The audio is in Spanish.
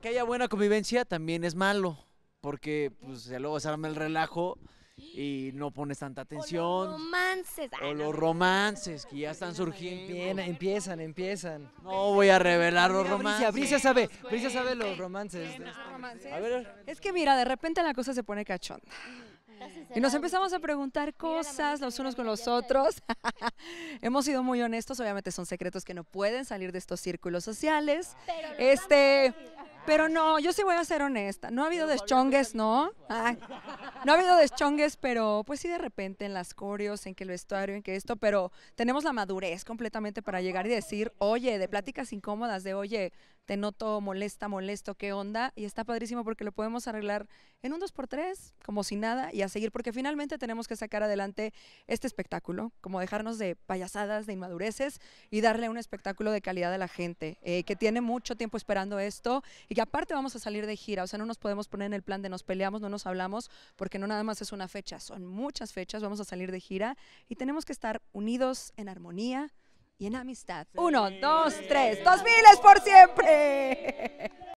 Que haya buena convivencia también es malo, porque pues ya luego se arma el relajo y no pones tanta atención. los romances. o ah, los romances que ya están surgiendo. empiezan, empiezan. No voy a revelar los romances. Brisa, sabe, Brisa sabe los romances. Es que mira, de repente la cosa se pone cachonda. Y nos empezamos a preguntar cosas los unos con los otros. Hemos sido muy honestos, obviamente son secretos que no pueden salir de estos círculos sociales. este pero no, yo sí voy a ser honesta. No ha habido deschongues, ¿no? No ha habido deschongues, pero pues sí de repente en las coreos, en que el vestuario, en que esto, pero tenemos la madurez completamente para llegar y decir, oye, de pláticas incómodas, de oye, te noto molesta, molesto, qué onda, y está padrísimo porque lo podemos arreglar en un 2x3, como si nada, y a seguir, porque finalmente tenemos que sacar adelante este espectáculo, como dejarnos de payasadas, de inmadureces, y darle un espectáculo de calidad a la gente, eh, que tiene mucho tiempo esperando esto, y que aparte vamos a salir de gira, o sea, no nos podemos poner en el plan de nos peleamos, no nos hablamos, porque no nada más es una fecha, son muchas fechas, vamos a salir de gira y tenemos que estar unidos en armonía y en amistad. Uno, dos, tres, dos miles por siempre.